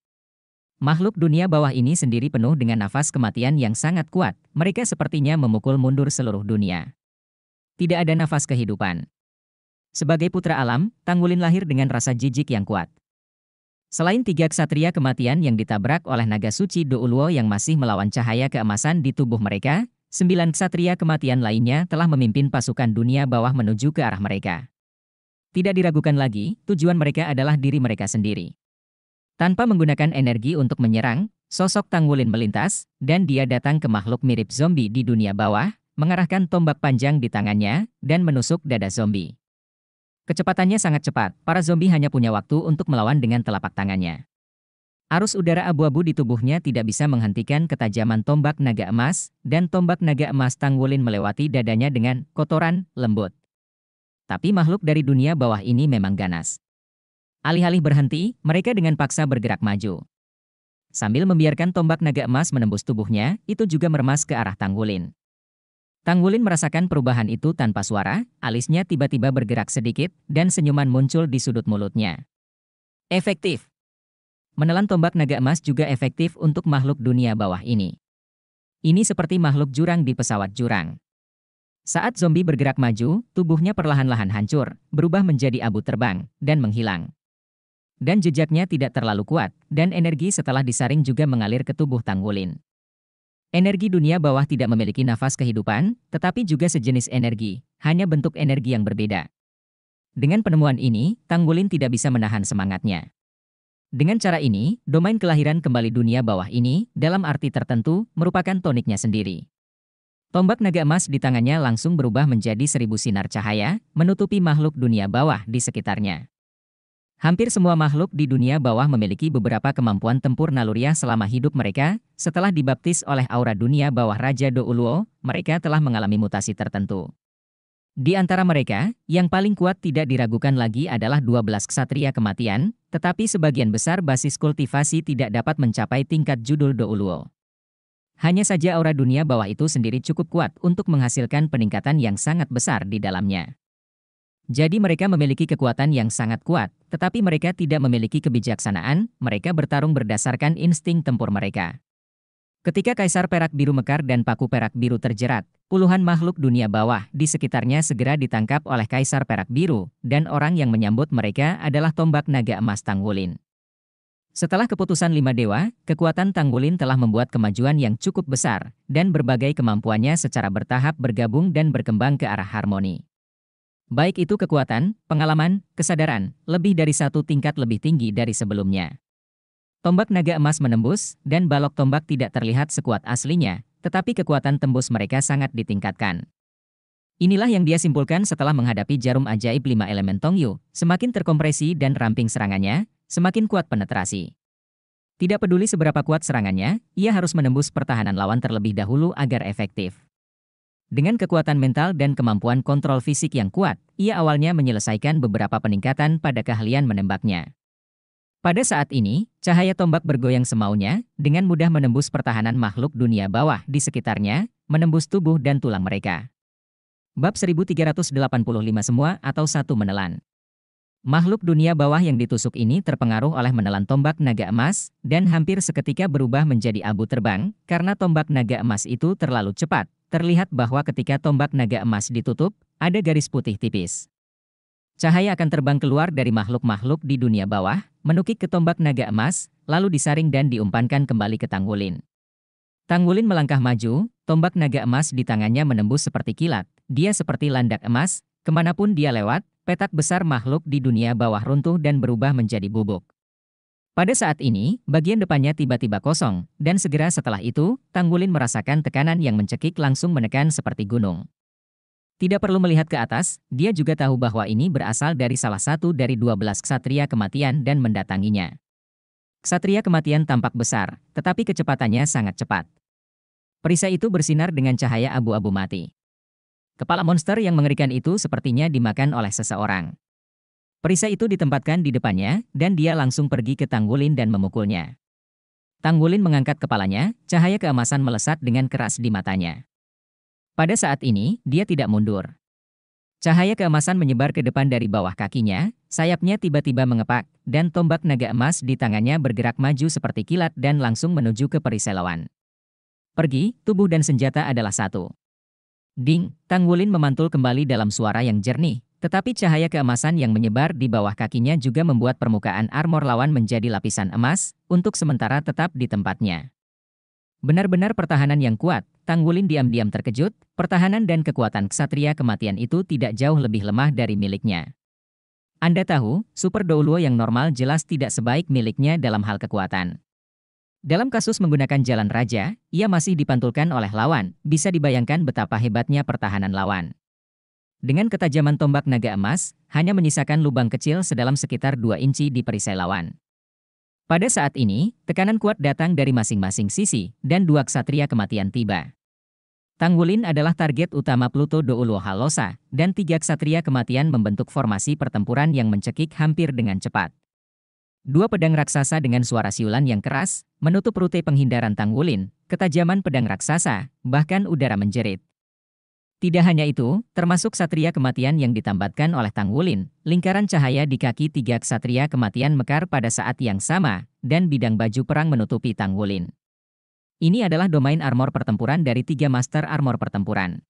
Makhluk dunia bawah ini sendiri penuh dengan nafas kematian yang sangat kuat, mereka sepertinya memukul mundur seluruh dunia. Tidak ada nafas kehidupan. Sebagai putra alam, Tanggulin lahir dengan rasa jijik yang kuat. Selain tiga ksatria kematian yang ditabrak oleh naga suci Douluo yang masih melawan cahaya keemasan di tubuh mereka, sembilan ksatria kematian lainnya telah memimpin pasukan dunia bawah menuju ke arah mereka. Tidak diragukan lagi, tujuan mereka adalah diri mereka sendiri. Tanpa menggunakan energi untuk menyerang, sosok Tangwulin melintas, dan dia datang ke makhluk mirip zombie di dunia bawah, mengarahkan tombak panjang di tangannya, dan menusuk dada zombie. Kecepatannya sangat cepat, para zombie hanya punya waktu untuk melawan dengan telapak tangannya. Arus udara abu-abu di tubuhnya tidak bisa menghentikan ketajaman tombak naga emas, dan tombak naga emas Tangwulin melewati dadanya dengan kotoran, lembut. Tapi makhluk dari dunia bawah ini memang ganas. Alih-alih berhenti, mereka dengan paksa bergerak maju. Sambil membiarkan tombak naga emas menembus tubuhnya, itu juga meremas ke arah Tanggulin. Tanggulin merasakan perubahan itu tanpa suara, alisnya tiba-tiba bergerak sedikit, dan senyuman muncul di sudut mulutnya. Efektif. Menelan tombak naga emas juga efektif untuk makhluk dunia bawah ini. Ini seperti makhluk jurang di pesawat jurang. Saat zombie bergerak maju, tubuhnya perlahan-lahan hancur, berubah menjadi abu terbang, dan menghilang dan jejaknya tidak terlalu kuat, dan energi setelah disaring juga mengalir ke tubuh Tangwulin. Energi dunia bawah tidak memiliki nafas kehidupan, tetapi juga sejenis energi, hanya bentuk energi yang berbeda. Dengan penemuan ini, Tanggulin tidak bisa menahan semangatnya. Dengan cara ini, domain kelahiran kembali dunia bawah ini, dalam arti tertentu, merupakan toniknya sendiri. Tombak naga emas di tangannya langsung berubah menjadi seribu sinar cahaya, menutupi makhluk dunia bawah di sekitarnya. Hampir semua makhluk di dunia bawah memiliki beberapa kemampuan tempur naluriah selama hidup mereka. Setelah dibaptis oleh aura dunia bawah Raja Douluo, mereka telah mengalami mutasi tertentu. Di antara mereka, yang paling kuat tidak diragukan lagi adalah 12 ksatria kematian, tetapi sebagian besar basis kultivasi tidak dapat mencapai tingkat judul Douluo. Hanya saja aura dunia bawah itu sendiri cukup kuat untuk menghasilkan peningkatan yang sangat besar di dalamnya. Jadi mereka memiliki kekuatan yang sangat kuat, tetapi mereka tidak memiliki kebijaksanaan, mereka bertarung berdasarkan insting tempur mereka. Ketika Kaisar Perak Biru Mekar dan Paku Perak Biru terjerat, puluhan makhluk dunia bawah di sekitarnya segera ditangkap oleh Kaisar Perak Biru, dan orang yang menyambut mereka adalah tombak naga emas Tanggulin. Setelah keputusan lima dewa, kekuatan Tanggulin telah membuat kemajuan yang cukup besar, dan berbagai kemampuannya secara bertahap bergabung dan berkembang ke arah harmoni. Baik itu kekuatan, pengalaman, kesadaran, lebih dari satu tingkat lebih tinggi dari sebelumnya. Tombak naga emas menembus, dan balok tombak tidak terlihat sekuat aslinya, tetapi kekuatan tembus mereka sangat ditingkatkan. Inilah yang dia simpulkan setelah menghadapi jarum ajaib lima elemen Tongyu, semakin terkompresi dan ramping serangannya, semakin kuat penetrasi. Tidak peduli seberapa kuat serangannya, ia harus menembus pertahanan lawan terlebih dahulu agar efektif. Dengan kekuatan mental dan kemampuan kontrol fisik yang kuat, ia awalnya menyelesaikan beberapa peningkatan pada keahlian menembaknya. Pada saat ini, cahaya tombak bergoyang semaunya, dengan mudah menembus pertahanan makhluk dunia bawah di sekitarnya, menembus tubuh dan tulang mereka. Bab 1385 semua atau satu menelan. Makhluk dunia bawah yang ditusuk ini terpengaruh oleh menelan tombak naga emas, dan hampir seketika berubah menjadi abu terbang, karena tombak naga emas itu terlalu cepat. Terlihat bahwa ketika tombak naga emas ditutup, ada garis putih tipis. Cahaya akan terbang keluar dari makhluk-makhluk di dunia bawah, menukik ke tombak naga emas, lalu disaring dan diumpankan kembali ke Tanggulin. Tanggulin melangkah maju, tombak naga emas di tangannya menembus seperti kilat. Dia seperti landak emas, kemanapun dia lewat, petak besar makhluk di dunia bawah runtuh dan berubah menjadi bubuk. Pada saat ini, bagian depannya tiba-tiba kosong, dan segera setelah itu, Tanggulin merasakan tekanan yang mencekik langsung menekan seperti gunung. Tidak perlu melihat ke atas, dia juga tahu bahwa ini berasal dari salah satu dari 12 ksatria kematian dan mendatanginya. Ksatria kematian tampak besar, tetapi kecepatannya sangat cepat. Perisai itu bersinar dengan cahaya abu-abu mati. Kepala monster yang mengerikan itu sepertinya dimakan oleh seseorang. Perisai itu ditempatkan di depannya, dan dia langsung pergi ke Tanggulin dan memukulnya. Tanggulin mengangkat kepalanya, cahaya keemasan melesat dengan keras di matanya. Pada saat ini, dia tidak mundur. Cahaya keemasan menyebar ke depan dari bawah kakinya, sayapnya tiba-tiba mengepak, dan tombak naga emas di tangannya bergerak maju seperti kilat dan langsung menuju ke perisai lawan. Pergi, tubuh dan senjata adalah satu. Ding, Tang Wulin memantul kembali dalam suara yang jernih, tetapi cahaya keemasan yang menyebar di bawah kakinya juga membuat permukaan armor lawan menjadi lapisan emas, untuk sementara tetap di tempatnya. Benar-benar pertahanan yang kuat, Tang Wulin diam-diam terkejut, pertahanan dan kekuatan ksatria kematian itu tidak jauh lebih lemah dari miliknya. Anda tahu, Super Douluo yang normal jelas tidak sebaik miliknya dalam hal kekuatan. Dalam kasus menggunakan jalan raja, ia masih dipantulkan oleh lawan, bisa dibayangkan betapa hebatnya pertahanan lawan. Dengan ketajaman tombak naga emas, hanya menyisakan lubang kecil sedalam sekitar 2 inci di perisai lawan. Pada saat ini, tekanan kuat datang dari masing-masing sisi, dan dua ksatria kematian tiba. Tang Wulin adalah target utama Pluto Ulo Halosa, dan tiga ksatria kematian membentuk formasi pertempuran yang mencekik hampir dengan cepat. Dua pedang raksasa dengan suara siulan yang keras, menutup rute penghindaran Tang Wulin, ketajaman pedang raksasa, bahkan udara menjerit. Tidak hanya itu, termasuk satria kematian yang ditambatkan oleh Tang Wulin, lingkaran cahaya di kaki tiga satria kematian mekar pada saat yang sama, dan bidang baju perang menutupi Tang Wulin. Ini adalah domain armor pertempuran dari tiga master armor pertempuran.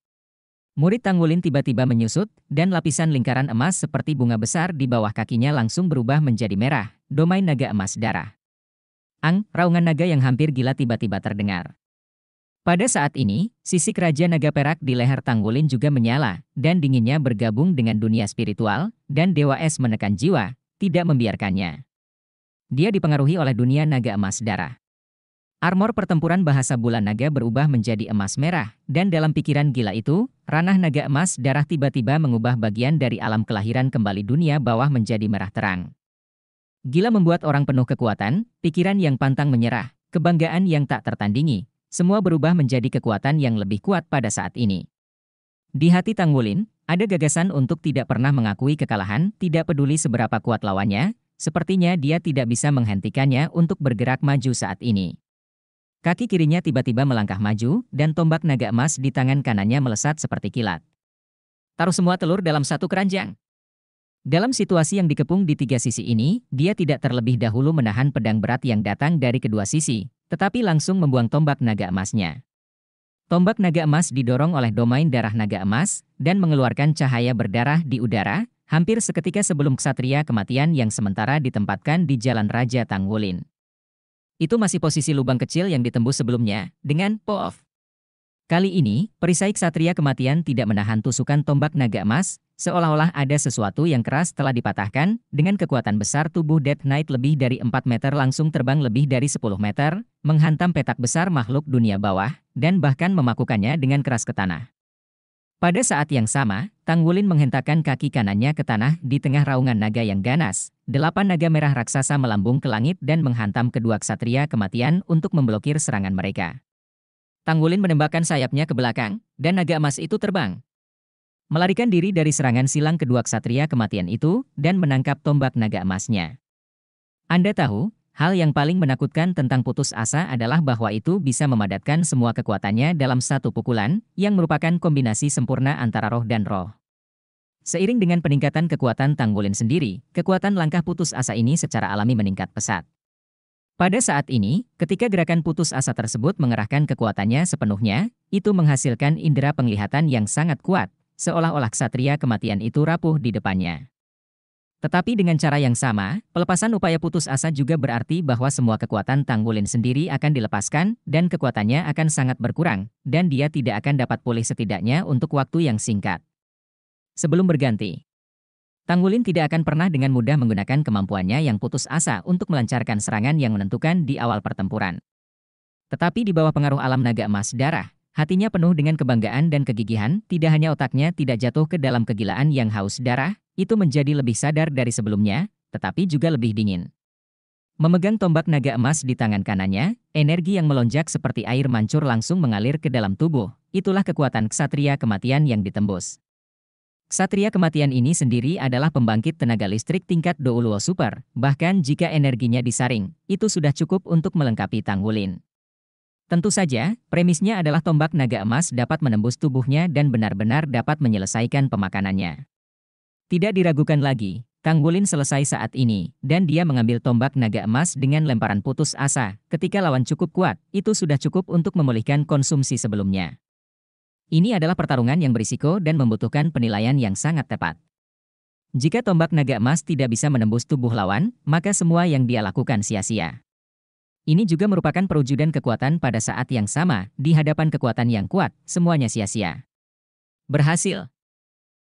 Murid Tanggulin tiba-tiba menyusut, dan lapisan lingkaran emas seperti bunga besar di bawah kakinya langsung berubah menjadi merah, domain naga emas darah. Ang, raungan naga yang hampir gila tiba-tiba terdengar. Pada saat ini, sisi kerajaan naga perak di leher Tanggulin juga menyala, dan dinginnya bergabung dengan dunia spiritual, dan Dewa Es menekan jiwa, tidak membiarkannya. Dia dipengaruhi oleh dunia naga emas darah. Armor pertempuran bahasa bulan naga berubah menjadi emas merah, dan dalam pikiran gila itu, ranah naga emas darah tiba-tiba mengubah bagian dari alam kelahiran kembali dunia bawah menjadi merah terang. Gila membuat orang penuh kekuatan, pikiran yang pantang menyerah, kebanggaan yang tak tertandingi, semua berubah menjadi kekuatan yang lebih kuat pada saat ini. Di hati Tang Wulin, ada gagasan untuk tidak pernah mengakui kekalahan, tidak peduli seberapa kuat lawannya, sepertinya dia tidak bisa menghentikannya untuk bergerak maju saat ini. Kaki kirinya tiba-tiba melangkah maju, dan tombak naga emas di tangan kanannya melesat seperti kilat. Taruh semua telur dalam satu keranjang. Dalam situasi yang dikepung di tiga sisi ini, dia tidak terlebih dahulu menahan pedang berat yang datang dari kedua sisi, tetapi langsung membuang tombak naga emasnya. Tombak naga emas didorong oleh domain darah naga emas, dan mengeluarkan cahaya berdarah di udara, hampir seketika sebelum ksatria kematian yang sementara ditempatkan di Jalan Raja Tangwulin. Itu masih posisi lubang kecil yang ditembus sebelumnya, dengan poof. Kali ini, perisai ksatria kematian tidak menahan tusukan tombak naga emas, seolah-olah ada sesuatu yang keras telah dipatahkan, dengan kekuatan besar tubuh Death Knight lebih dari 4 meter langsung terbang lebih dari 10 meter, menghantam petak besar makhluk dunia bawah, dan bahkan memakukannya dengan keras ke tanah. Pada saat yang sama, Tang Wulin menghentakkan kaki kanannya ke tanah di tengah raungan naga yang ganas. Delapan naga merah raksasa melambung ke langit dan menghantam kedua ksatria kematian untuk memblokir serangan mereka. Tang Wulin menembakkan sayapnya ke belakang, dan naga emas itu terbang. Melarikan diri dari serangan silang kedua ksatria kematian itu, dan menangkap tombak naga emasnya. Anda tahu, Hal yang paling menakutkan tentang putus asa adalah bahwa itu bisa memadatkan semua kekuatannya dalam satu pukulan, yang merupakan kombinasi sempurna antara roh dan roh. Seiring dengan peningkatan kekuatan Tanggulin sendiri, kekuatan langkah putus asa ini secara alami meningkat pesat. Pada saat ini, ketika gerakan putus asa tersebut mengerahkan kekuatannya sepenuhnya, itu menghasilkan indera penglihatan yang sangat kuat, seolah-olah ksatria kematian itu rapuh di depannya. Tetapi dengan cara yang sama, pelepasan upaya putus asa juga berarti bahwa semua kekuatan Tang Wulin sendiri akan dilepaskan, dan kekuatannya akan sangat berkurang, dan dia tidak akan dapat pulih setidaknya untuk waktu yang singkat. Sebelum berganti, Tang Wulin tidak akan pernah dengan mudah menggunakan kemampuannya yang putus asa untuk melancarkan serangan yang menentukan di awal pertempuran. Tetapi di bawah pengaruh alam naga emas darah, hatinya penuh dengan kebanggaan dan kegigihan, tidak hanya otaknya tidak jatuh ke dalam kegilaan yang haus darah, itu menjadi lebih sadar dari sebelumnya, tetapi juga lebih dingin. Memegang tombak naga emas di tangan kanannya, energi yang melonjak seperti air mancur langsung mengalir ke dalam tubuh. Itulah kekuatan ksatria kematian yang ditembus. Ksatria kematian ini sendiri adalah pembangkit tenaga listrik tingkat Douluo Super, bahkan jika energinya disaring, itu sudah cukup untuk melengkapi Tang Wulin. Tentu saja, premisnya adalah tombak naga emas dapat menembus tubuhnya dan benar-benar dapat menyelesaikan pemakanannya. Tidak diragukan lagi, Kang Wulin selesai saat ini, dan dia mengambil tombak naga emas dengan lemparan putus asa. Ketika lawan cukup kuat, itu sudah cukup untuk memulihkan konsumsi sebelumnya. Ini adalah pertarungan yang berisiko dan membutuhkan penilaian yang sangat tepat. Jika tombak naga emas tidak bisa menembus tubuh lawan, maka semua yang dia lakukan sia-sia. Ini juga merupakan perwujudan kekuatan pada saat yang sama, di hadapan kekuatan yang kuat, semuanya sia-sia. Berhasil.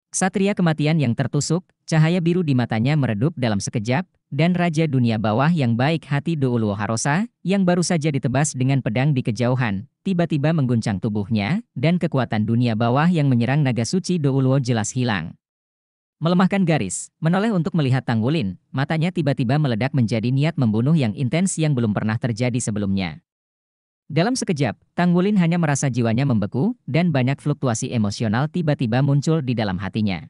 Satria kematian yang tertusuk, cahaya biru di matanya meredup dalam sekejap, dan Raja Dunia Bawah yang baik hati Douluo Harosa, yang baru saja ditebas dengan pedang di kejauhan, tiba-tiba mengguncang tubuhnya, dan kekuatan Dunia Bawah yang menyerang naga suci Douluo jelas hilang. Melemahkan garis, menoleh untuk melihat Tangulin, matanya tiba-tiba meledak menjadi niat membunuh yang intens yang belum pernah terjadi sebelumnya. Dalam sekejap, Tang Wulin hanya merasa jiwanya membeku, dan banyak fluktuasi emosional tiba-tiba muncul di dalam hatinya.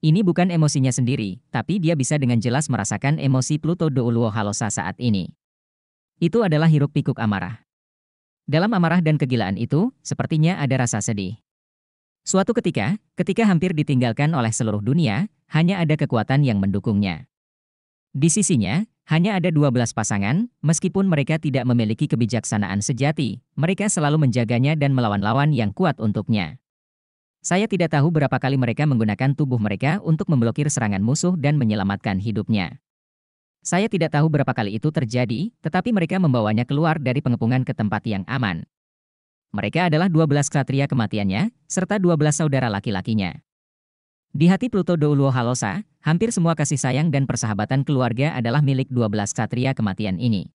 Ini bukan emosinya sendiri, tapi dia bisa dengan jelas merasakan emosi Pluto Douluo Halosa saat ini. Itu adalah hiruk pikuk amarah. Dalam amarah dan kegilaan itu, sepertinya ada rasa sedih. Suatu ketika, ketika hampir ditinggalkan oleh seluruh dunia, hanya ada kekuatan yang mendukungnya. Di sisinya, hanya ada 12 pasangan, meskipun mereka tidak memiliki kebijaksanaan sejati, mereka selalu menjaganya dan melawan lawan yang kuat untuknya. Saya tidak tahu berapa kali mereka menggunakan tubuh mereka untuk memblokir serangan musuh dan menyelamatkan hidupnya. Saya tidak tahu berapa kali itu terjadi, tetapi mereka membawanya keluar dari pengepungan ke tempat yang aman. Mereka adalah 12 ksatria kematiannya, serta 12 saudara laki-lakinya. Di hati Pluto Douluo Halosa, hampir semua kasih sayang dan persahabatan keluarga adalah milik 12 satria kematian ini.